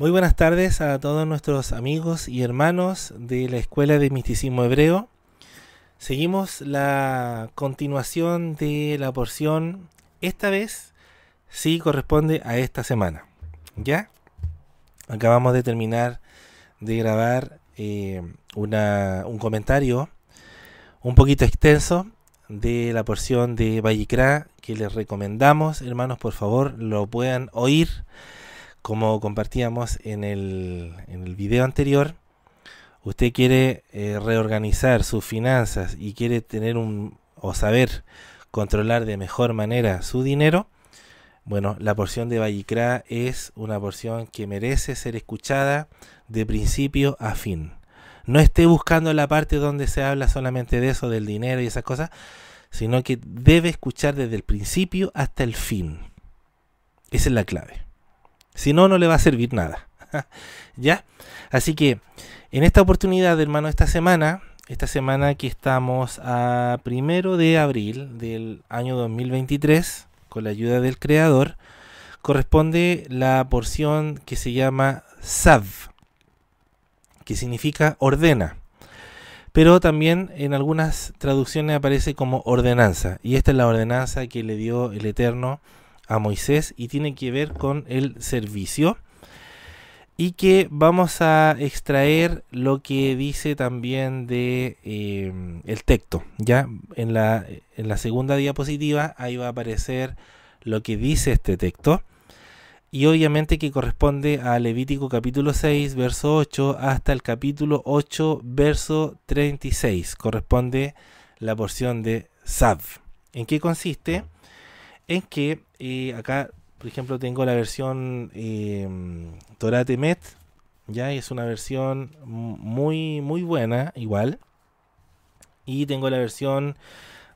Muy buenas tardes a todos nuestros amigos y hermanos de la Escuela de Misticismo Hebreo. Seguimos la continuación de la porción, esta vez sí corresponde a esta semana. ¿Ya? Acabamos de terminar de grabar eh, un comentario un poquito extenso de la porción de Vallicrá que les recomendamos, hermanos, por favor, lo puedan oír como compartíamos en el, en el video anterior, usted quiere eh, reorganizar sus finanzas y quiere tener un o saber controlar de mejor manera su dinero, bueno, la porción de Vallicra es una porción que merece ser escuchada de principio a fin. No esté buscando la parte donde se habla solamente de eso, del dinero y esas cosas, sino que debe escuchar desde el principio hasta el fin. Esa es la clave. Si no, no le va a servir nada. ¿Ya? Así que en esta oportunidad, hermano, esta semana, esta semana que estamos a primero de abril del año 2023, con la ayuda del Creador, corresponde la porción que se llama Sav, que significa ordena. Pero también en algunas traducciones aparece como ordenanza, y esta es la ordenanza que le dio el Eterno Moisés y tiene que ver con el servicio. Y que vamos a extraer lo que dice también de em, el texto. Ya en la, en la segunda diapositiva ahí va a aparecer lo que dice este texto y obviamente que corresponde a Levítico capítulo 6, verso 8, hasta el capítulo 8, verso 36. Corresponde la porción de Sav. ¿En qué consiste? en que eh, acá, por ejemplo, tengo la versión eh, Torate Met, ya es una versión muy, muy buena, igual. Y tengo la versión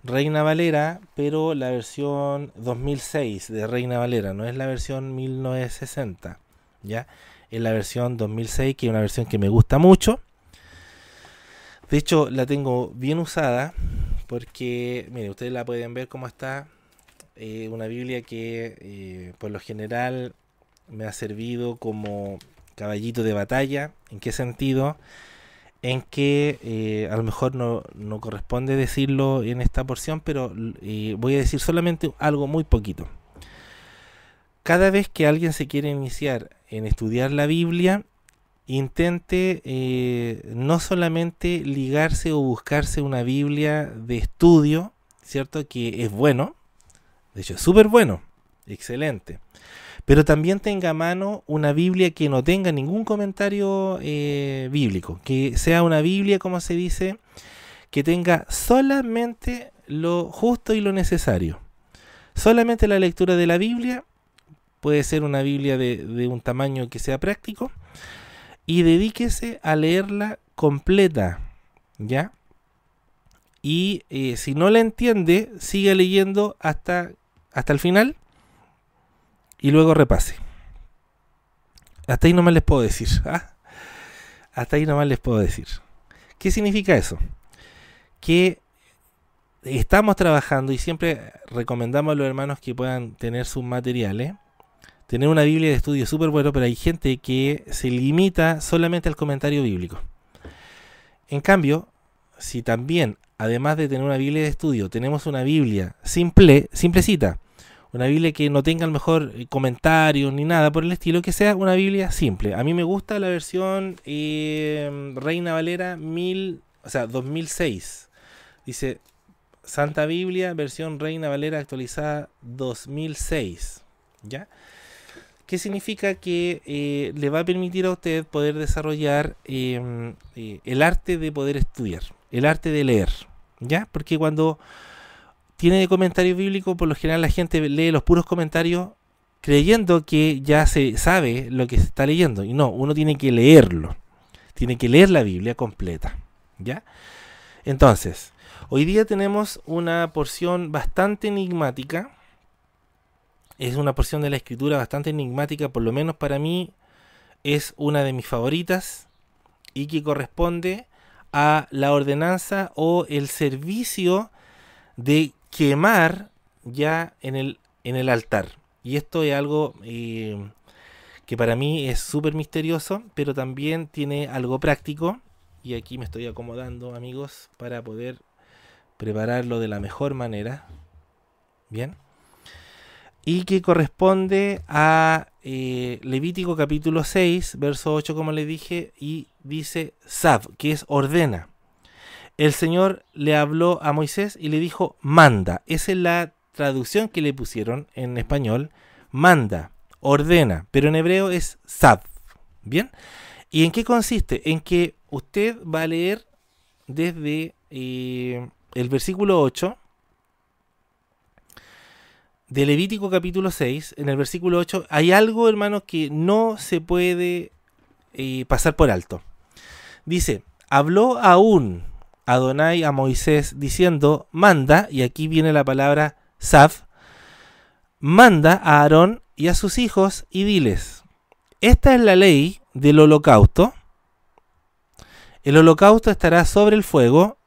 Reina Valera, pero la versión 2006 de Reina Valera, no es la versión 1960, ya es la versión 2006, que es una versión que me gusta mucho. De hecho, la tengo bien usada porque, mire, ustedes la pueden ver cómo está eh, una Biblia que eh, por lo general me ha servido como caballito de batalla. ¿En qué sentido? En que eh, a lo mejor no, corresponde decirlo en esta porción, pero voy a decir solamente algo muy poquito. Cada vez que alguien se quiere iniciar en estudiar la Biblia, intente no solamente ligarse o buscarse una Biblia de estudio, ¿cierto? Que es bueno, de hecho, es súper bueno. Excelente. Pero también tenga a mano una Biblia que no tenga ningún comentario eh, bíblico. Que sea una Biblia, como se dice, que tenga solamente lo justo y lo necesario. Solamente la lectura de la Biblia. Puede ser una Biblia de, un tamaño que sea práctico. Y dedíquese a leerla completa. ¿Ya? Y eh, si no la entiende, siga leyendo hasta hasta el final y luego repase. Hasta ahí nomás les puedo decir. ¿ah? Hasta ahí nomás les puedo decir. ¿Qué significa eso? Que estamos trabajando y siempre recomendamos a los hermanos que puedan tener sus materiales. Tener una Biblia de estudio súper bueno, pero hay gente que se limita solamente al comentario bíblico. En cambio, si también, además de tener una Biblia de estudio, tenemos una Biblia simple, simplecita, una Biblia que no tenga el mejor eh, comentario ni nada por el estilo, que sea una Biblia simple. A mí me gusta la versión eh, Reina Valera o sea, 2006. Dice Santa Biblia, versión Reina Valera actualizada 2006. ¿Ya? ¿Qué significa que eh, le va a permitir a usted poder desarrollar em, el arte de poder estudiar? el arte de leer, ¿ya? Porque cuando tiene comentarios comentario bíblico, por lo general la gente lee los puros comentarios creyendo que ya se sabe lo que se está leyendo. Y no, uno tiene que leerlo. Tiene que leer la Biblia completa. ¿Ya? Entonces, hoy día tenemos una porción bastante enigmática. Es una porción de la escritura bastante enigmática, por lo menos para mí es una de mis favoritas y que corresponde a la ordenanza o el servicio de quemar ya en el, en el altar. Y esto es algo eh, que para mí es súper misterioso, pero también tiene algo práctico. Y aquí me estoy acomodando, amigos, para poder prepararlo de la mejor manera. Bien y que corresponde a eh, Levítico capítulo 6, verso 8, como le dije, y dice Sab, que es ordena. El Señor le habló a Moisés y le dijo, manda. Esa es la traducción que le pusieron en español, manda, ordena, pero en hebreo es Sab. ¿Bien? ¿Y en qué consiste? En que usted va a leer desde eh, el versículo 8 de Levítico capítulo 6, en el versículo 8, hay algo, hermanos, que no se puede eh, pasar por alto. Dice, habló aún Adonai a Moisés diciendo, manda, y aquí viene la palabra Saf, manda a Aarón y a sus hijos y diles, esta es la ley del holocausto, el holocausto estará sobre el fuego,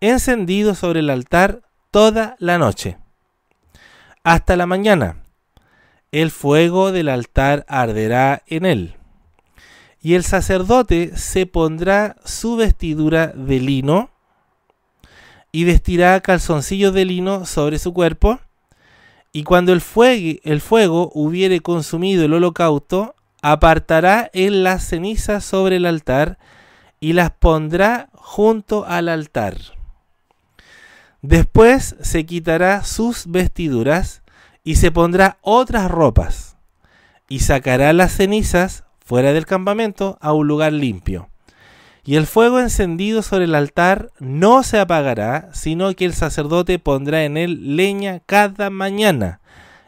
encendido sobre el altar toda la noche hasta la mañana. El fuego del altar arderá en él. Y el sacerdote se pondrá su vestidura de lino y vestirá calzoncillos de lino sobre su cuerpo. Y cuando el, fuego, el fuego hubiere consumido el holocausto, apartará él las cenizas sobre el altar y las pondrá junto al altar. Después se quitará sus vestiduras y se pondrá otras ropas y sacará las cenizas fuera del campamento a un lugar limpio. Y el fuego encendido sobre el altar no se apagará, sino que el sacerdote pondrá en él leña cada mañana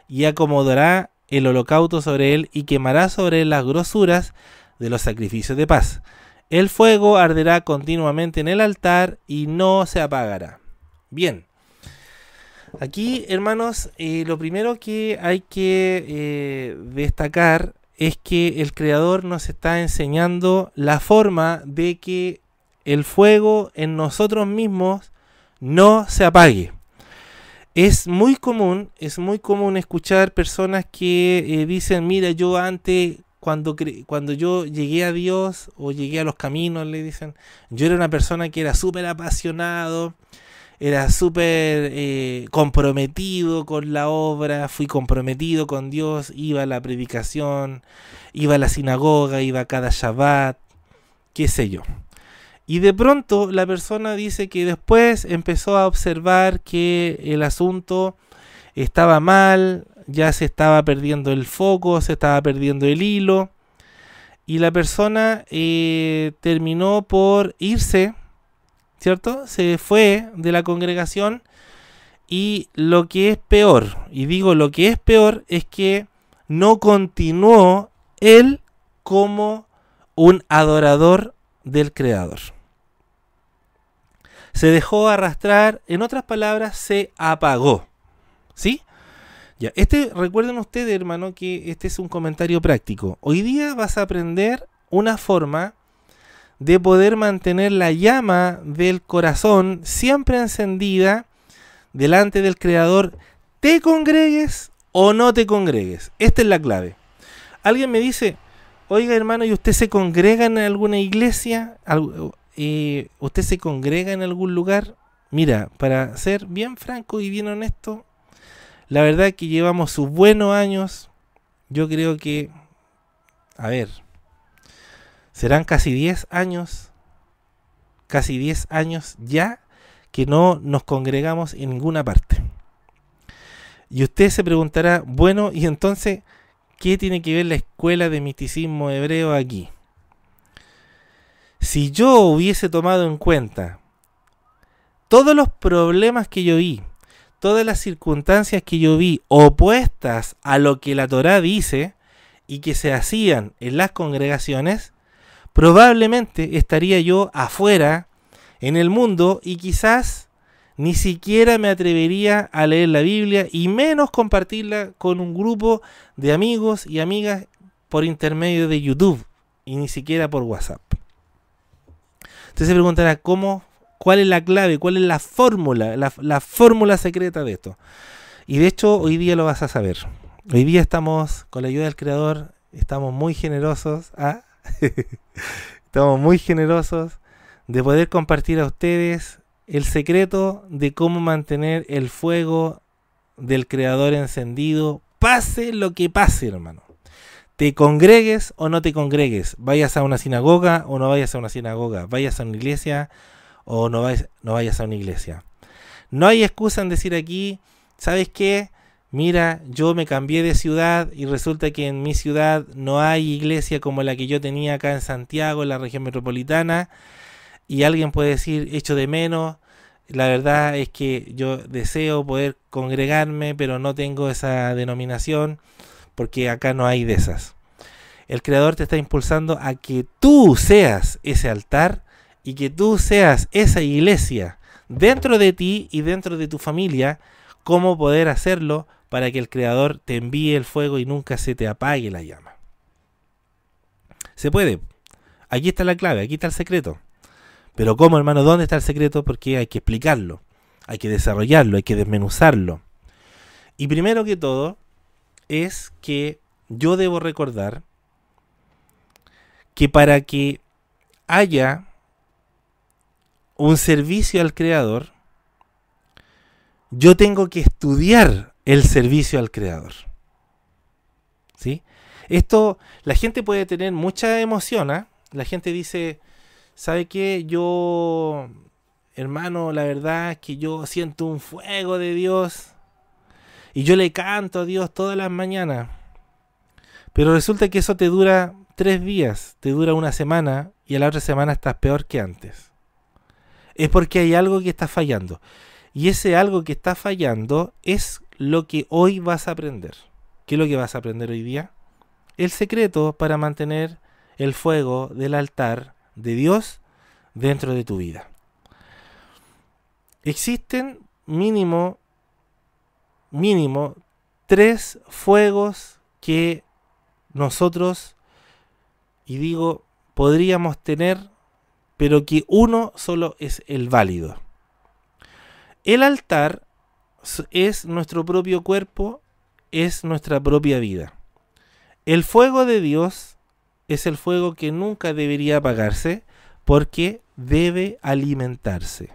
y acomodará el holocausto sobre él y quemará sobre él las grosuras de los sacrificios de paz. El fuego arderá continuamente en el altar y no se apagará. Bien. Aquí, hermanos, eh, lo primero que hay que eh, destacar es que el creador nos está enseñando la forma de que el fuego en nosotros mismos no se apague. Es muy común, es muy común escuchar personas que eh, dicen, mira, yo antes, cuando, cuando yo llegué a Dios o llegué a los caminos, le dicen, yo era una persona que era súper apasionado, era súper eh, comprometido con la obra, fui comprometido con Dios, iba a la predicación, iba a la sinagoga, iba a cada Shabbat, qué sé yo. Y de pronto la persona dice que después empezó a observar que el asunto estaba mal, ya se estaba perdiendo el foco, se estaba perdiendo el hilo. Y la persona eh, terminó por irse ¿cierto? Se fue de la congregación y lo que es peor, y digo lo que es peor, es que no continuó él como un adorador del Creador. Se dejó arrastrar, en otras palabras, se apagó. ¿Sí? Ya, este, recuerden ustedes, hermano, que este es un comentario práctico. Hoy día vas a aprender una forma de poder mantener la llama del corazón siempre encendida delante del Creador, te congregues o no te congregues. Esta es la clave. Alguien me dice, oiga hermano, ¿y usted se congrega en alguna iglesia? Eh, ¿Usted se congrega en algún lugar? Mira, para ser bien franco y bien honesto, la verdad que llevamos sus buenos años. Yo creo que, a ver, serán casi 10 años, casi 10 años ya que no nos congregamos en ninguna parte. Y usted se preguntará, bueno, y entonces, ¿qué tiene que ver la escuela de misticismo hebreo aquí? Si yo hubiese tomado en cuenta todos los problemas que yo vi, todas las circunstancias que yo vi opuestas a lo que la Torá dice y que se hacían en las congregaciones, probablemente estaría yo afuera en el mundo y quizás ni siquiera me atrevería a leer la Biblia y menos compartirla con un grupo de amigos y amigas por intermedio de YouTube y ni siquiera por WhatsApp. Usted se preguntará cómo, cuál es la clave, cuál es la fórmula, la, la fórmula secreta de esto. Y de hecho hoy día lo vas a saber. Hoy día estamos con la ayuda del Creador, estamos muy generosos a Estamos muy generosos de poder compartir a ustedes el secreto de cómo mantener el fuego del creador encendido, pase lo que pase, hermano. Te congregues o no te congregues, vayas a una sinagoga o no vayas a una sinagoga, vayas a una iglesia o no vayas, no vayas a una iglesia. No hay excusa en decir aquí, ¿sabes qué? mira, yo me cambié de ciudad y resulta que en mi ciudad no hay iglesia como la que yo tenía acá en Santiago, en la región metropolitana, y alguien puede decir, echo de menos, la verdad es que yo deseo poder congregarme, pero no tengo esa denominación, porque acá no hay de esas. El Creador te está impulsando a que tú seas ese altar y que tú seas esa iglesia dentro de ti y dentro de tu familia, cómo poder hacerlo, para que el Creador te envíe el fuego y nunca se te apague la llama. Se puede. Aquí está la clave, aquí está el secreto. Pero ¿cómo, hermano? ¿Dónde está el secreto? Porque hay que explicarlo, hay que desarrollarlo, hay que desmenuzarlo. Y primero que todo es que yo debo recordar que para que haya un servicio al Creador, yo tengo que estudiar el servicio al creador. ¿Sí? Esto, la gente puede tener mucha emoción, ¿ah? La gente dice, ¿sabe qué? Yo, hermano, la verdad es que yo siento un fuego de Dios y yo le canto a Dios todas las mañanas. Pero resulta que eso te dura tres días, te dura una semana y a la otra semana estás peor que antes. Es porque hay algo que está fallando. Y ese algo que está fallando es lo que hoy vas a aprender. ¿Qué es lo que vas a aprender hoy día? El secreto para mantener el fuego del altar de Dios dentro de tu vida. Existen mínimo, mínimo, tres fuegos que nosotros, y digo, podríamos tener, pero que uno solo es el válido. El altar es nuestro propio cuerpo, es nuestra propia vida. El fuego de Dios es el fuego que nunca debería apagarse porque debe alimentarse.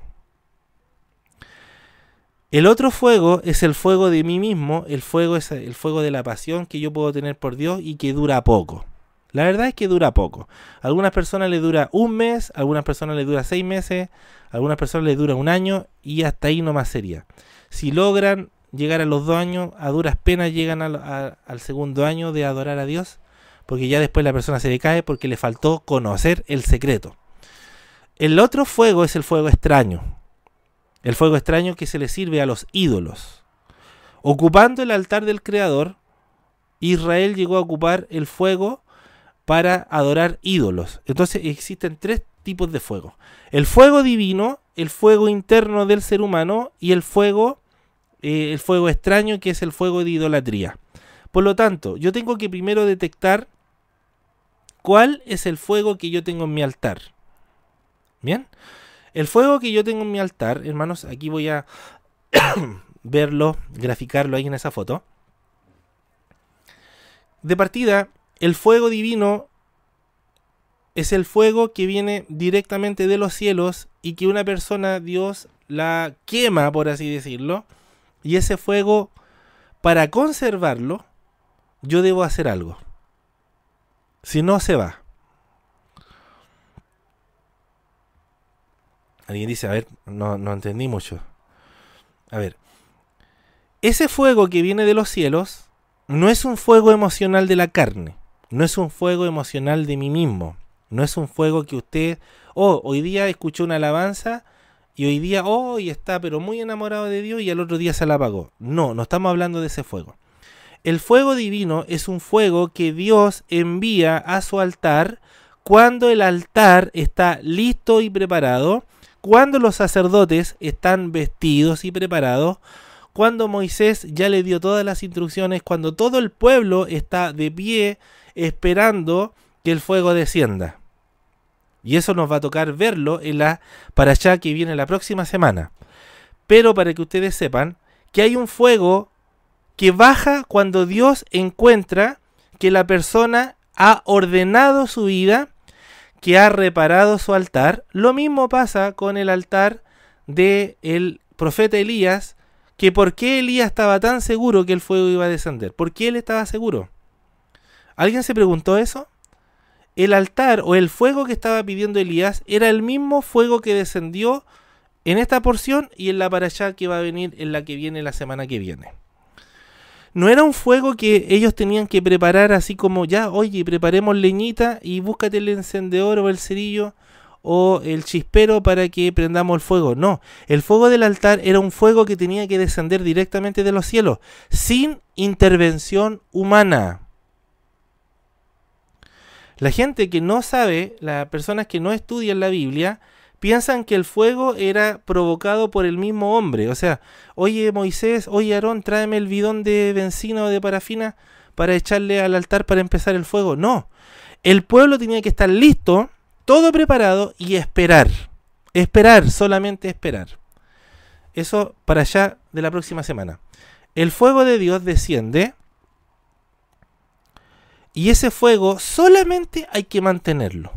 El otro fuego es el fuego de mí mismo, el fuego es el fuego de la pasión que yo puedo tener por Dios y que dura poco. La verdad es que dura poco. A algunas personas le dura un mes, a algunas personas le dura seis meses, a algunas personas le dura un año y hasta ahí más sería. Si logran llegar a los dos años, a duras penas llegan al segundo año de adorar a Dios, porque ya después la persona se decae porque le faltó conocer el secreto. El otro fuego es el fuego extraño. El fuego extraño que se le sirve a los ídolos. Ocupando el altar del Creador, Israel llegó a ocupar el fuego para adorar ídolos. Entonces existen tres tipos de fuego. El fuego divino, el fuego interno del ser humano y el fuego, eh, el fuego extraño que es el fuego de idolatría. Por lo tanto, yo tengo que primero detectar cuál es el fuego que yo tengo en mi altar. ¿Bien? El fuego que yo tengo en mi altar, hermanos, aquí voy a verlo, graficarlo ahí en esa foto. De partida, el fuego divino es el fuego que viene directamente de los cielos y que una persona, Dios, la quema, por así decirlo. Y ese fuego, para conservarlo, yo debo hacer algo. Si no, se va. Alguien dice, a ver, no, no entendí mucho. A ver, ese fuego que viene de los cielos no es un fuego emocional de la carne. No es un fuego emocional de mí mismo. No es un fuego que usted, oh, hoy día escuchó una alabanza y hoy día, oh, y está pero muy enamorado de Dios y al otro día se la apagó. No, no estamos hablando de ese fuego. El fuego divino es un fuego que Dios envía a su altar cuando el altar está listo y preparado, cuando los sacerdotes están vestidos y preparados, cuando Moisés ya le dio todas las instrucciones, cuando todo el pueblo está de pie esperando que el fuego descienda. Y eso nos va a tocar verlo en la para allá que viene la próxima semana. Pero para que ustedes sepan que hay un fuego que baja cuando Dios encuentra que la persona ha ordenado su vida, que ha reparado su altar. Lo mismo pasa con el altar del el profeta Elías que por qué Elías estaba tan seguro que el fuego iba a descender. ¿Por qué él estaba seguro? ¿Alguien se preguntó eso? El altar o el fuego que estaba pidiendo Elías era el mismo fuego que descendió en esta porción y en la para allá que va a venir en la que viene la semana que viene. No era un fuego que ellos tenían que preparar así como ya, oye, preparemos leñita y búscate el encendedor o el cerillo o el chispero para que prendamos el fuego. No, el fuego del altar era un fuego que tenía que descender directamente de los cielos, sin intervención humana. La gente que no sabe, las personas que no estudian la Biblia, piensan que el fuego era provocado por el mismo hombre. O sea, oye Moisés, oye Aarón, tráeme el bidón de benzina o de parafina para echarle al altar para empezar el fuego. No, el pueblo tenía que estar listo todo preparado y esperar. Esperar, solamente esperar. Eso para allá de la próxima semana. El fuego de Dios desciende. Y ese fuego solamente hay que mantenerlo.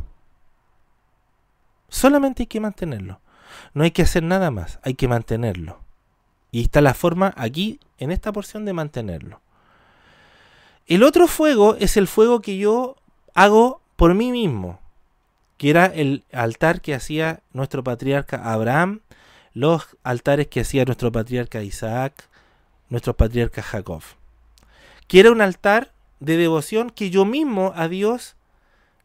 Solamente hay que mantenerlo. No hay que hacer nada más, hay que mantenerlo. Y está la forma aquí, en esta porción, de mantenerlo. El otro fuego es el fuego que yo hago por mí mismo que era el altar que hacía nuestro patriarca Abraham, los altares que hacía nuestro patriarca Isaac, nuestro patriarca Jacob. Que era un altar de devoción que yo mismo a Dios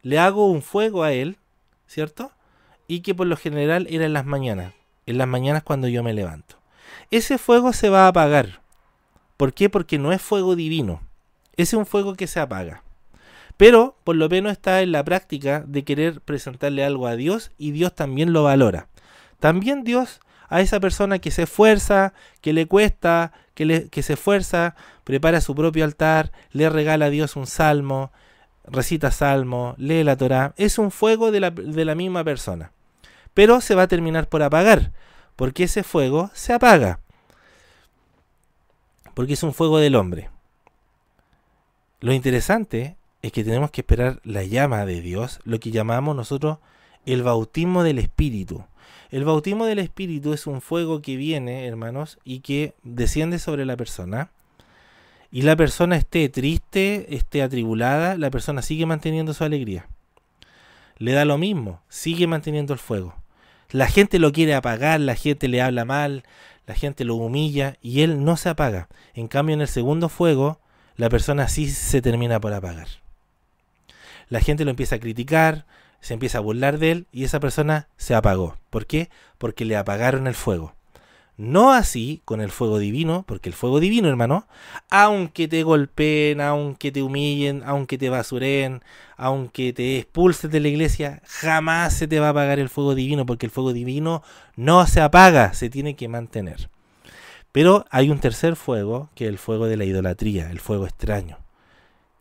le hago un fuego a Él, ¿cierto? Y que por lo general era en las mañanas, en las mañanas cuando yo me levanto. Ese fuego se va a apagar. ¿Por qué? Porque no es fuego divino. Es un fuego que se apaga. Pero por lo menos está en la práctica de querer presentarle algo a Dios y Dios también lo valora. También Dios a esa persona que se esfuerza, que le cuesta, que, se esfuerza, prepara su propio altar, le regala a Dios un salmo, recita salmo, lee la Torah. Es un fuego de la, de la misma persona. Pero se va a terminar por apagar, porque ese fuego se apaga. Porque es un fuego del hombre. Lo interesante es que tenemos que esperar la llama de Dios, lo que llamamos nosotros el bautismo del Espíritu. El bautismo del Espíritu es un fuego que viene, hermanos, y que desciende sobre la persona. Y la persona esté triste, esté atribulada, la persona sigue manteniendo su alegría. Le da lo mismo, sigue manteniendo el fuego. La gente lo quiere apagar, la gente le habla mal, la gente lo humilla y él no se apaga. En cambio, en el segundo fuego, la persona sí se termina por apagar la gente lo empieza a criticar, se empieza a burlar de él y esa persona se apagó. ¿Por qué? Porque le apagaron el fuego. No así con el fuego divino, porque el fuego divino, hermano, aunque te golpeen, aunque te humillen, aunque te basuren, aunque te expulsen de la iglesia, jamás se te va a apagar el fuego divino, porque el fuego divino no se apaga, se tiene que mantener. Pero hay un tercer fuego, que es el fuego de la idolatría, el fuego extraño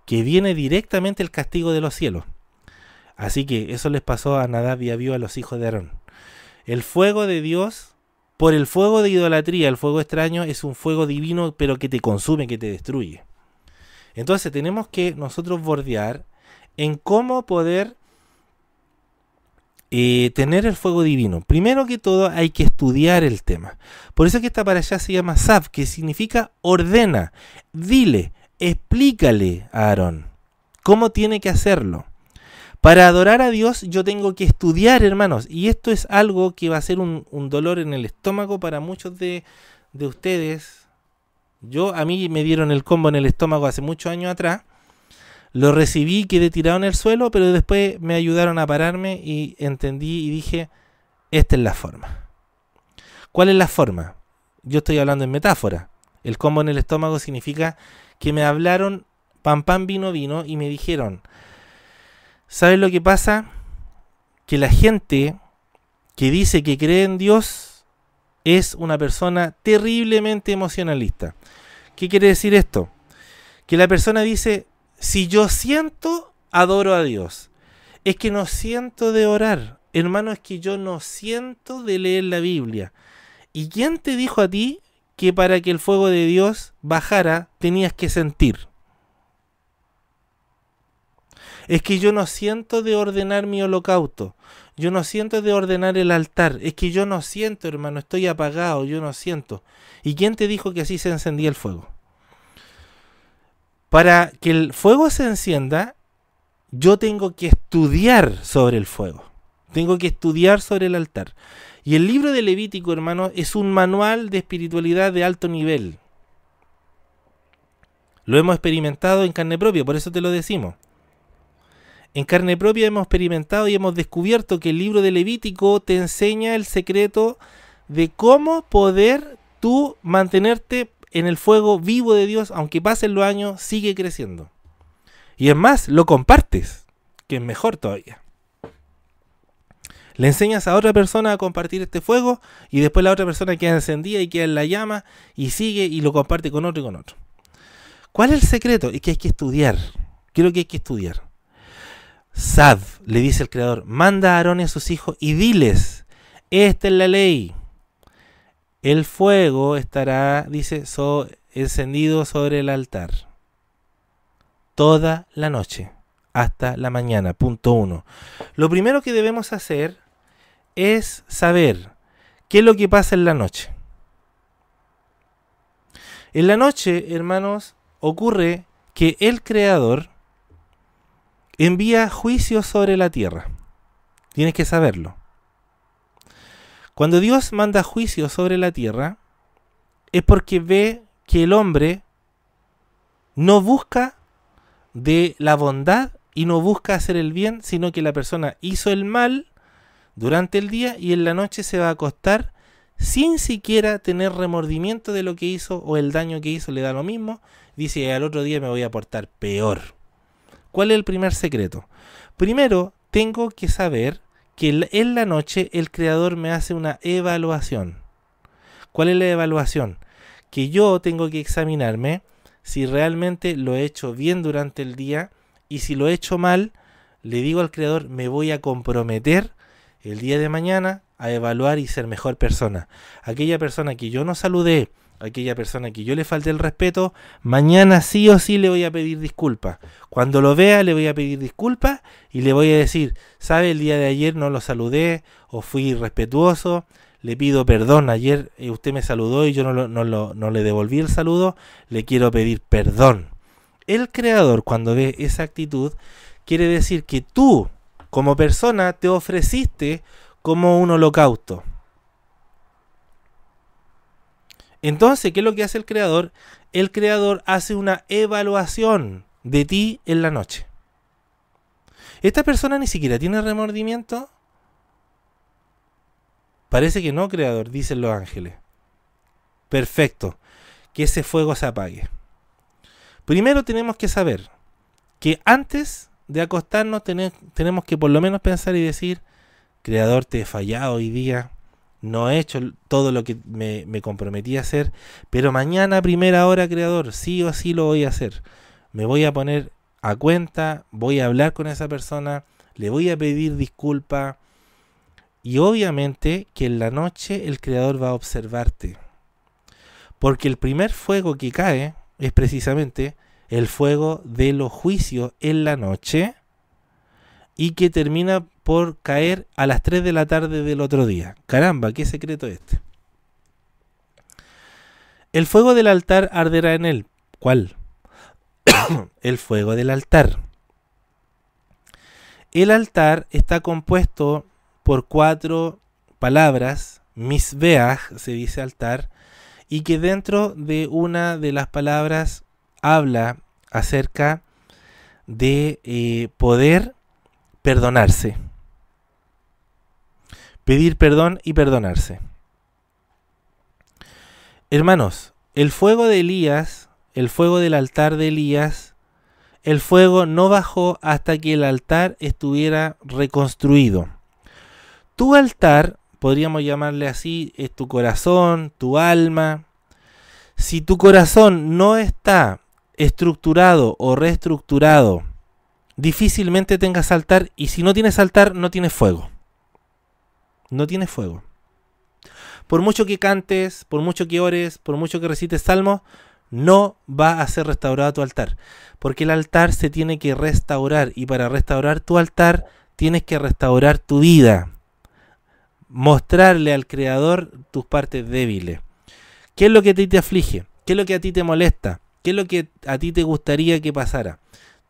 que viene directamente el castigo de los cielos. Así que eso les pasó a Nadab y Abiú a los hijos de Aarón. El fuego de Dios, por el fuego de idolatría, el fuego extraño, es un fuego divino, pero que te consume, que te destruye. Entonces tenemos que nosotros bordear en cómo poder eh, tener el fuego divino. Primero que todo hay que estudiar el tema. Por eso es que esta para allá se llama Zab, que significa ordena, dile, explícale a Aarón cómo tiene que hacerlo. Para adorar a Dios yo tengo que estudiar, hermanos, y esto es algo que va a ser un, dolor en el estómago para muchos de, de ustedes. Yo, a mí me dieron el combo en el estómago hace muchos años atrás. Lo recibí, quedé tirado en el suelo, pero después me ayudaron a pararme y entendí y dije, esta es la forma. ¿Cuál es la forma? Yo estoy hablando en metáfora. El combo en el estómago significa que me hablaron, pan pan vino vino, y me dijeron, ¿sabes lo que pasa? Que la gente que dice que cree en Dios es una persona terriblemente emocionalista. ¿Qué quiere decir esto? Que la persona dice, si yo siento, adoro a Dios. Es que no siento de orar. Hermano, es que yo no siento de leer la Biblia. ¿Y quién te dijo a ti que para que el fuego de Dios bajara tenías que sentir. Es que yo no siento de ordenar mi holocausto. Yo no siento de ordenar el altar. Es que yo no siento, hermano. Estoy apagado. Yo no siento. ¿Y quién te dijo que así se encendía el fuego? Para que el fuego se encienda, yo tengo que estudiar sobre el fuego. Tengo que estudiar sobre el altar. Y el libro de Levítico, hermano, es un manual de espiritualidad de alto nivel. Lo hemos experimentado en carne propia, por eso te lo decimos. En carne propia hemos experimentado y hemos descubierto que el libro de Levítico te enseña el secreto de cómo poder tú mantenerte en el fuego vivo de Dios, aunque pasen los años, sigue creciendo. Y es más, lo compartes, que es mejor todavía. Le enseñas a otra persona a compartir este fuego y después la otra persona queda encendida y queda en la llama y sigue y lo comparte con otro y con otro. ¿Cuál es el secreto? Es que hay que estudiar. Creo que hay que estudiar. Sad, le dice el creador, manda a Aarón y a sus hijos y diles, esta es la ley. El fuego estará, dice, encendido sobre el altar toda la noche hasta la mañana. Punto uno. Lo primero que debemos hacer es saber qué es lo que pasa en la noche. En la noche, hermanos, ocurre que el Creador envía juicio sobre la tierra. Tienes que saberlo. Cuando Dios manda juicio sobre la tierra, es porque ve que el hombre no busca de la bondad y no busca hacer el bien, sino que la persona hizo el mal durante el día y en la noche se va a acostar sin siquiera tener remordimiento de lo que hizo o el daño que hizo, le da lo mismo. Dice, al otro día me voy a portar peor. ¿Cuál es el primer secreto? Primero, tengo que saber que en la noche el creador me hace una evaluación. ¿Cuál es la evaluación? Que yo tengo que examinarme si realmente lo he hecho bien durante el día y si lo he hecho mal, le digo al creador, me voy a comprometer el día de mañana a evaluar y ser mejor persona. Aquella persona que yo no saludé, aquella persona que yo le falté el respeto, mañana sí o sí le voy a pedir disculpas. Cuando lo vea le voy a pedir disculpas y le voy a decir, sabe, el día de ayer no lo saludé o fui irrespetuoso, le pido perdón, ayer eh, usted me saludó y yo no, le devolví el saludo, le quiero pedir perdón. El creador cuando ve esa actitud quiere decir que tú como persona te ofreciste como un holocausto. Entonces, ¿qué es lo que hace el creador? El creador hace una evaluación de ti en la noche. Esta persona ni siquiera tiene remordimiento. Parece que no, creador, dicen los ángeles. Perfecto, que ese fuego se apague. Primero tenemos que saber que antes de acostarnos tenemos que por lo menos pensar y decir, Creador, te he fallado hoy día, no he hecho todo lo que me, comprometí a hacer, pero mañana a primera hora, Creador, sí o sí lo voy a hacer. Me voy a poner a cuenta, voy a hablar con esa persona, le voy a pedir disculpa. Y obviamente que en la noche el Creador va a observarte. Porque el primer fuego que cae es precisamente el fuego de los juicios en la noche y que termina por caer a las 3 de la tarde del otro día. Caramba, qué secreto este. El fuego del altar arderá en él. ¿Cuál? el fuego del altar. El altar está compuesto por cuatro palabras, misbeach se dice altar, y que dentro de una de las palabras habla acerca de eh, poder perdonarse. Pedir perdón y perdonarse. Hermanos, el fuego de Elías, el fuego del altar de Elías, el fuego no bajó hasta que el altar estuviera reconstruido. Tu altar, podríamos llamarle así, es tu corazón, tu alma. Si tu corazón no está estructurado o reestructurado difícilmente tengas altar y si no tienes altar no tienes fuego. No tienes fuego. Por mucho que cantes, por mucho que ores, por mucho que recites salmos, no va a ser restaurado tu altar. Porque el altar se tiene que restaurar y para restaurar tu altar tienes que restaurar tu vida. Mostrarle al Creador tus partes débiles. ¿Qué es lo que a ti te aflige? ¿Qué es lo que a ti te molesta? ¿Qué es lo que a ti te gustaría que pasara?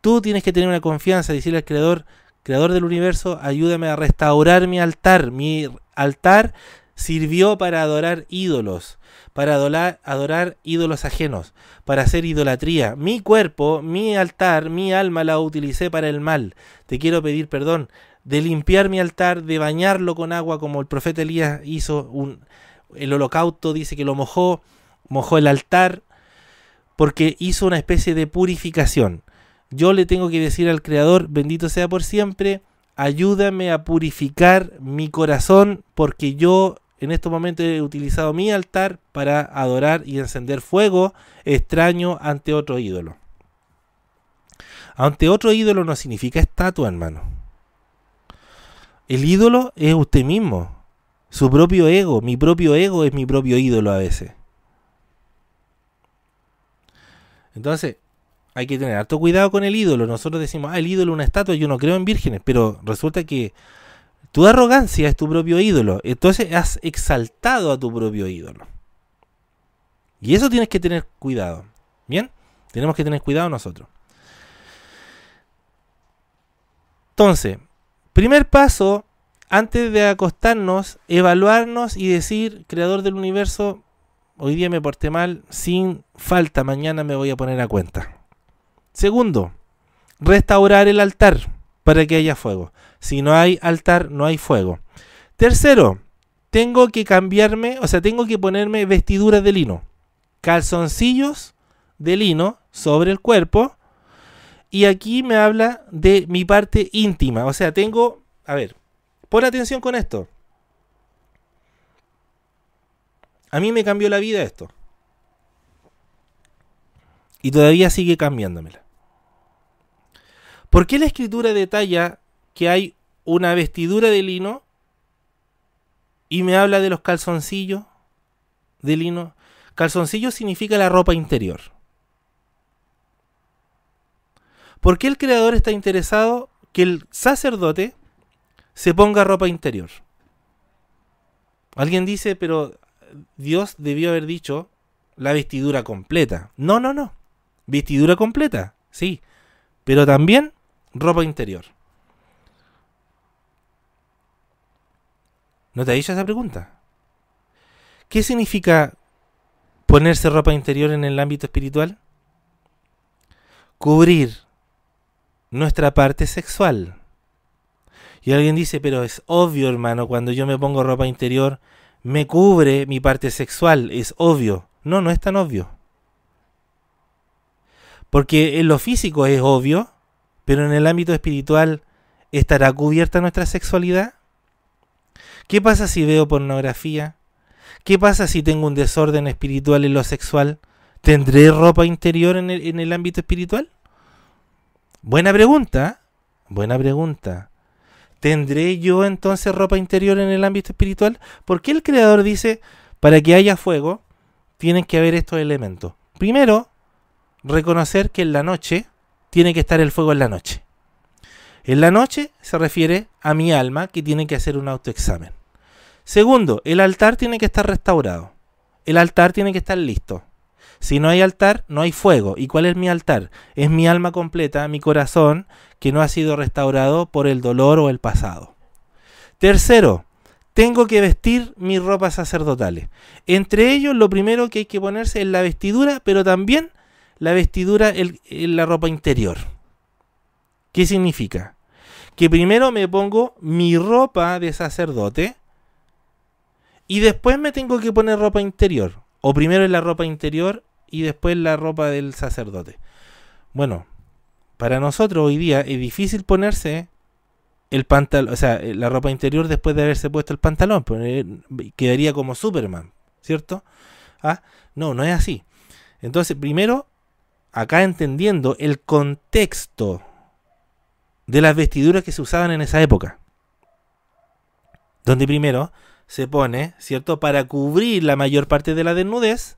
Tú tienes que tener una confianza, decirle al creador, creador del universo, ayúdame a restaurar mi altar. Mi altar sirvió para adorar ídolos, para adorar, ídolos ajenos, para hacer idolatría. Mi cuerpo, mi altar, mi alma la utilicé para el mal. Te quiero pedir perdón de limpiar mi altar, de bañarlo con agua, como el profeta Elías hizo el holocausto, dice que lo mojó, mojó el altar, porque hizo una especie de purificación. Yo le tengo que decir al Creador, bendito sea por siempre, ayúdame a purificar mi corazón, porque yo en estos momentos he utilizado mi altar para adorar y encender fuego extraño ante otro ídolo. Ante otro ídolo no significa estatua, hermano. El ídolo es usted mismo, su propio ego, mi propio ego es mi propio ídolo a veces. Entonces, hay que tener harto cuidado con el ídolo. Nosotros decimos, ah, el ídolo es una estatua, yo no creo en vírgenes, pero resulta que tu arrogancia es tu propio ídolo. Entonces has exaltado a tu propio ídolo. Y eso tienes que tener cuidado. ¿Bien? Tenemos que tener cuidado nosotros. Entonces, primer paso, antes de acostarnos, evaluarnos y decir, creador del universo, hoy día me porté mal, sin falta, mañana me voy a poner a cuenta. Segundo, restaurar el altar para que haya fuego. Si no hay altar, no hay fuego. Tercero, tengo que cambiarme, o sea, tengo que ponerme vestiduras de lino, calzoncillos de lino sobre el cuerpo. Y aquí me habla de mi parte íntima, o sea, tengo, a ver, pon atención con esto. A mí me cambió la vida esto. Y todavía sigue cambiándomela. ¿Por qué la escritura detalla que hay una vestidura de lino y me habla de los calzoncillos de lino? Calzoncillo significa la ropa interior. ¿Por qué el creador está interesado que el sacerdote se ponga ropa interior? Alguien dice, pero Dios debió haber dicho la vestidura completa. No, no, no. Vestidura completa, sí. Pero también ropa interior. ¿No te ha dicho esa pregunta? ¿Qué significa ponerse ropa interior en el ámbito espiritual? Cubrir nuestra parte sexual. Y alguien dice, pero es obvio, hermano, cuando yo me pongo ropa interior, me cubre mi parte sexual, es obvio. No, no es tan obvio. Porque en lo físico es obvio, pero en el ámbito espiritual, ¿estará cubierta nuestra sexualidad? ¿Qué pasa si veo pornografía? ¿Qué pasa si tengo un desorden espiritual en lo sexual? ¿Tendré ropa interior en el, en el ámbito espiritual? Buena pregunta, buena pregunta. ¿Tendré yo entonces ropa interior en el ámbito espiritual? Porque el creador dice, para que haya fuego, tienen que haber estos elementos. Primero, reconocer que en la noche tiene que estar el fuego en la noche. En la noche se refiere a mi alma que tiene que hacer un autoexamen. Segundo, el altar tiene que estar restaurado. El altar tiene que estar listo. Si no hay altar, no hay fuego. ¿Y cuál es mi altar? Es mi alma completa, mi corazón, que no ha sido restaurado por el dolor o el pasado. Tercero, tengo que vestir mis ropas sacerdotales. Entre ellos, lo primero que hay que ponerse es la vestidura, pero también la vestidura, el, la ropa interior. ¿Qué significa? Que primero me pongo mi ropa de sacerdote y después me tengo que poner ropa interior. O primero en la ropa interior y después la ropa del sacerdote. Bueno, para nosotros hoy día es difícil ponerse el pantalón, o sea, eh, la ropa interior después de haberse puesto el pantalón, pues, eh, quedaría como Superman, ¿cierto? ¿Ah? No, no es así. Entonces, primero, acá entendiendo el contexto de las vestiduras que se usaban en esa época. Donde primero se pone, ¿cierto? Para cubrir la mayor parte de la desnudez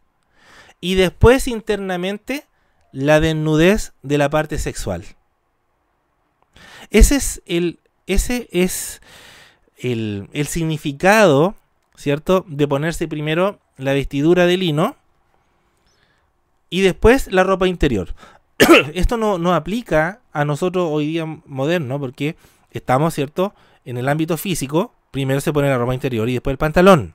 y después internamente la desnudez de la parte sexual. Ese es el, ese es el, el significado, ¿cierto? De ponerse primero la vestidura de lino y después la ropa interior. Esto no, no, aplica a nosotros hoy día moderno porque estamos, ¿cierto?, en el ámbito físico primero se pone la ropa interior y después el pantalón.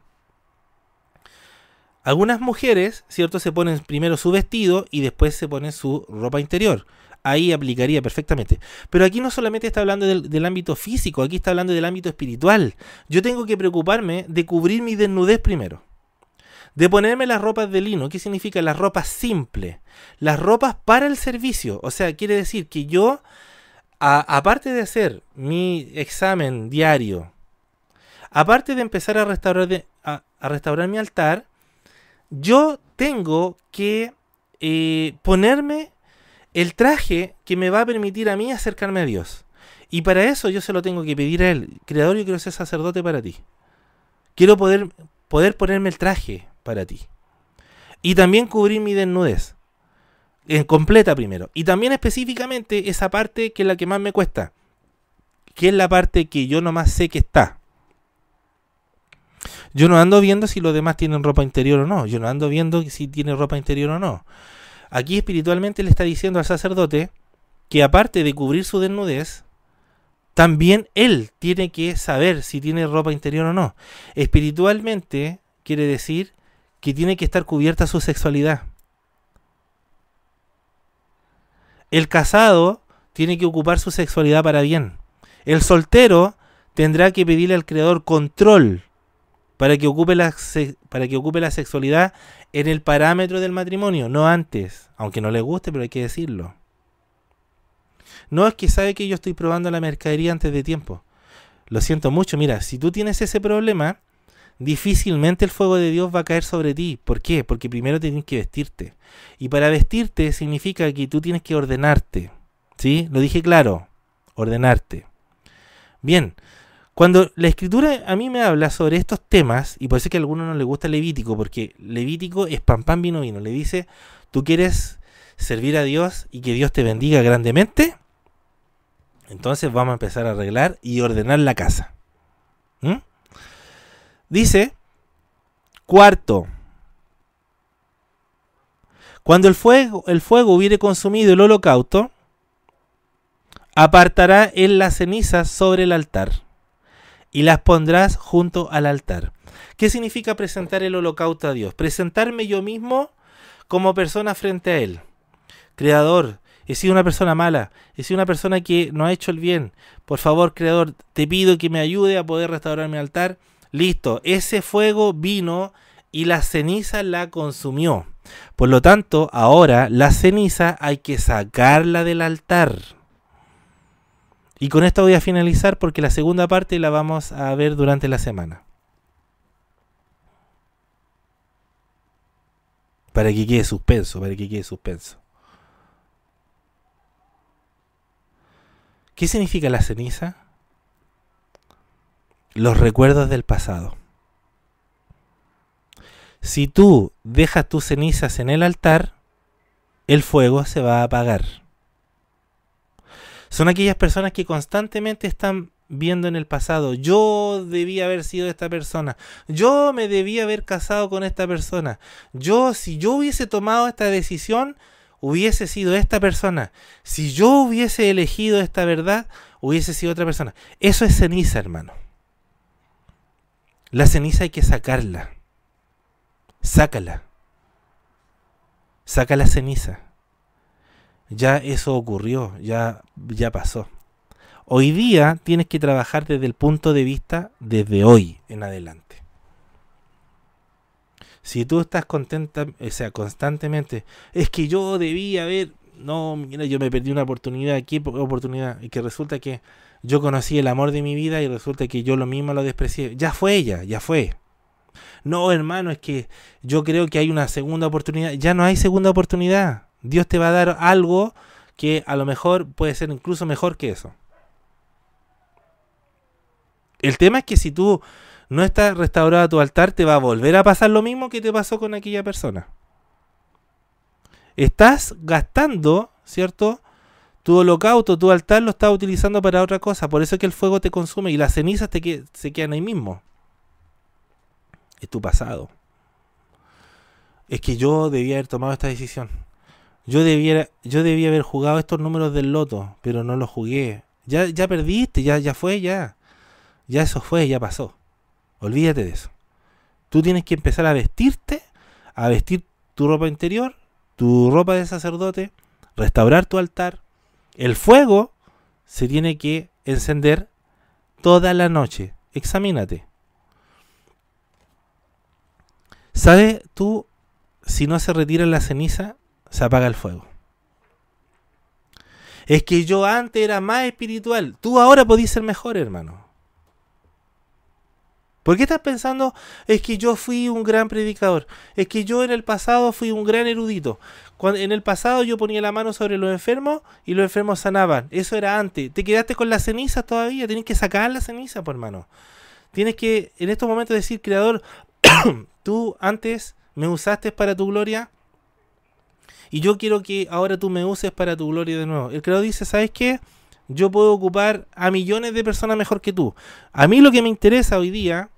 Algunas mujeres, ¿cierto? Se ponen primero su vestido y después se ponen su ropa interior. Ahí aplicaría perfectamente. Pero aquí no solamente está hablando del, ámbito físico, aquí está hablando del ámbito espiritual. Yo tengo que preocuparme de cubrir mi desnudez primero. De ponerme las ropas de lino. ¿Qué significa? Las ropas simples. Las ropas para el servicio. O sea, quiere decir que yo, aparte de hacer mi examen diario, aparte de empezar a restaurar, a, restaurar mi altar, yo tengo que eh, ponerme el traje que me va a permitir a mí acercarme a Dios. Y para eso yo se lo tengo que pedir a Él. Creador, yo quiero ser sacerdote para ti. Quiero poder, poder ponerme el traje para ti. Y también cubrir mi desnudez. En completa primero. Y también específicamente esa parte que es la que más me cuesta. Que es la parte que yo nomás sé que está. Yo no ando viendo si los demás tienen ropa interior o no. Yo no ando viendo si tiene ropa interior o no. Aquí espiritualmente le está diciendo al sacerdote que aparte de cubrir su desnudez, también él tiene que saber si tiene ropa interior o no. Espiritualmente quiere decir que tiene que estar cubierta su sexualidad. El casado tiene que ocupar su sexualidad para bien. El soltero tendrá que pedirle al Creador control para que ocupe la, para que ocupe la sexualidad en el parámetro del matrimonio, no antes, aunque no le guste, pero hay que decirlo. No es que sabe que yo estoy probando la mercadería antes de tiempo. Lo siento mucho, mira, si tú tienes ese problema, difícilmente el fuego de Dios va a caer sobre ti. ¿Por qué? Porque primero tienes que vestirte. Y para vestirte significa que tú tienes que ordenarte. ¿Sí? Lo dije claro, ordenarte. Bien, cuando la escritura a mí me habla sobre estos temas, y por ser que a algunos no le gusta Levítico, porque Levítico es pan pan vino vino, le dice, tú quieres servir a Dios y que Dios te bendiga grandemente, entonces vamos a empezar a arreglar y ordenar la casa. ¿Mm? Dice, cuarto, cuando el fuego, el fuego hubiere consumido el holocausto, apartará él la ceniza sobre el altar y las pondrás junto al altar. ¿Qué significa presentar el holocausto a Dios? Presentarme yo mismo como persona frente a Él. Creador, he sido una persona mala, he sido una persona que no ha hecho el bien. Por favor, Creador, te pido que me ayude a poder restaurar mi altar. Listo, ese fuego vino y la ceniza la consumió. Por lo tanto, ahora la ceniza hay que sacarla del altar. Y con esto voy a finalizar porque la segunda parte la vamos a ver durante la semana. Para que quede suspenso, para que quede suspenso. ¿Qué significa la ceniza? Los recuerdos del pasado. Si tú dejas tus cenizas en el altar, el fuego se va a apagar. Son aquellas personas que constantemente están viendo en el pasado. Yo debía haber sido esta persona. Yo me debía haber casado con esta persona. Yo, si yo hubiese tomado esta decisión, hubiese sido esta persona. Si yo hubiese elegido esta verdad, hubiese sido otra persona. Eso es ceniza, hermano. La ceniza hay que sacarla. Sácala. Saca la ceniza ya eso ocurrió, ya, ya pasó. Hoy día tienes que trabajar desde el punto de vista desde hoy en adelante. Si tú estás contenta, o sea, constantemente, es que yo debía haber, no, mira, yo me perdí una oportunidad aquí, oportunidad, y que resulta que yo conocí el amor de mi vida y resulta que yo lo mismo lo desprecié. Ya fue ella, ya fue. No, hermano, es que yo creo que hay una segunda oportunidad. Ya no hay segunda oportunidad. Dios te va a dar algo que a lo mejor puede ser incluso mejor que eso. El tema es que si tú no estás restaurado a tu altar, te va a volver a pasar lo mismo que te pasó con aquella persona. Estás gastando, ¿cierto? Tu holocausto, tu altar lo estás utilizando para otra cosa. Por eso es que el fuego te consume y las cenizas te se quedan ahí mismo. Es tu pasado. Es que yo debía haber tomado esta decisión. Yo debiera, yo debía haber jugado estos números del loto, pero no los jugué. Ya, ya perdiste, ya, ya fue, ya. Ya eso fue, ya pasó. Olvídate de eso. Tú tienes que empezar a vestirte, a vestir tu ropa interior, tu ropa de sacerdote, restaurar tu altar. El fuego se tiene que encender toda la noche. Examínate. ¿Sabes tú si no se retira la ceniza se apaga el fuego. Es que yo antes era más espiritual. Tú ahora podías ser mejor, hermano. ¿Por qué estás pensando, es que yo fui un gran predicador? Es que yo en el pasado fui un gran erudito. Cuando, en el pasado yo ponía la mano sobre los enfermos y los enfermos sanaban. Eso era antes. Te quedaste con las cenizas todavía. Tienes que sacar las cenizas, por pues, hermano. Tienes que en estos momentos decir, Creador, tú antes me usaste para tu gloria y yo quiero que ahora tú me uses para tu gloria de nuevo. El creador dice, ¿sabes qué? Yo puedo ocupar a millones de personas mejor que tú. A mí lo que me interesa hoy día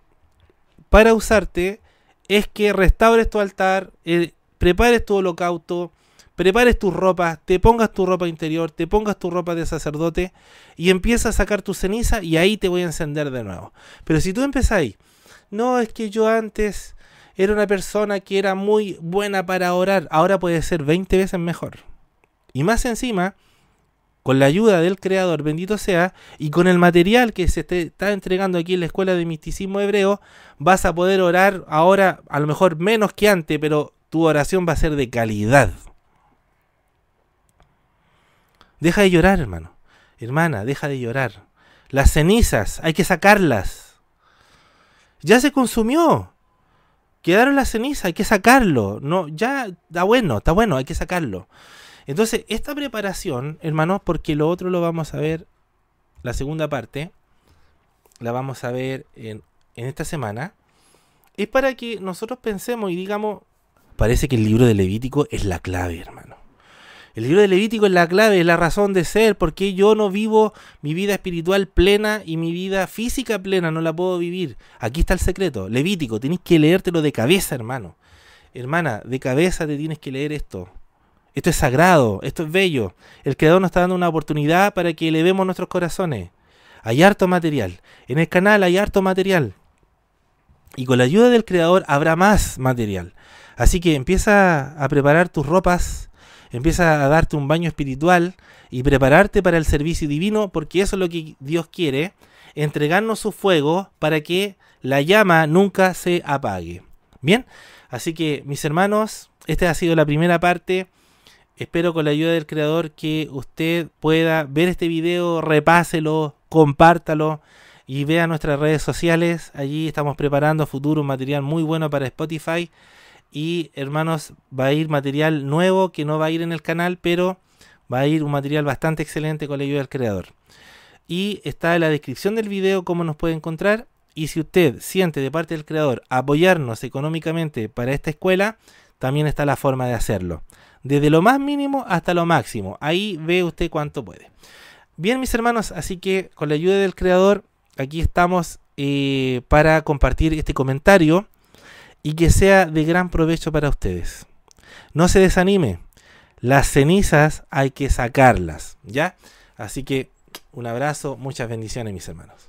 para usarte es que restaures tu altar, eh, prepares tu holocausto, prepares tus ropas, te pongas tu ropa interior, te pongas tu ropa de sacerdote y empiezas a sacar tu ceniza y ahí te voy a encender de nuevo. Pero si tú ahí, no es que yo antes era una persona que era muy buena para orar, ahora puede ser 20 veces mejor. Y más encima, con la ayuda del Creador, bendito sea, y con el material que se está entregando aquí en la Escuela de Misticismo Hebreo, vas a poder orar ahora, a lo mejor menos que antes, pero tu oración va a ser de calidad. Deja de llorar, hermano. Hermana, deja de llorar. Las cenizas, hay que sacarlas. Ya se consumió. Quedaron las cenizas, hay que sacarlo. No, ya está bueno, está bueno, hay que sacarlo. Entonces, esta preparación, hermanos, porque lo otro lo vamos a ver, la segunda parte, la vamos a ver en, en esta semana, es para que nosotros pensemos y digamos, parece que el libro de Levítico es la clave, hermano. El libro de Levítico es la clave, es la razón de ser, porque yo no vivo mi vida espiritual plena y mi vida física plena, no la puedo vivir. Aquí está el secreto. Levítico, tienes que leértelo de cabeza, hermano. Hermana, de cabeza te tienes que leer esto. Esto es sagrado, esto es bello. El Creador nos está dando una oportunidad para que elevemos nuestros corazones. Hay harto material. En el canal hay harto material. Y con la ayuda del Creador habrá más material. Así que empieza a preparar tus ropas empieza a darte un baño espiritual y prepararte para el servicio divino, porque eso es lo que Dios quiere, entregarnos su fuego para que la llama nunca se apague. Bien, así que mis hermanos, esta ha sido la primera parte. Espero con la ayuda del Creador que usted pueda ver este video, repáselo, compártalo y vea nuestras redes sociales. Allí estamos preparando futuro un material muy bueno para Spotify. Y hermanos, va a ir material nuevo que no va a ir en el canal, pero va a ir un material bastante excelente con la ayuda del creador. Y está en la descripción del video cómo nos puede encontrar. Y si usted siente de parte del creador apoyarnos económicamente para esta escuela, también está la forma de hacerlo. Desde lo más mínimo hasta lo máximo. Ahí ve usted cuánto puede. Bien, mis hermanos, así que con la ayuda del creador, aquí estamos eh, para compartir este comentario y que sea de gran provecho para ustedes. No se desanime, las cenizas hay que sacarlas, ¿ya? Así que un abrazo, muchas bendiciones mis hermanos.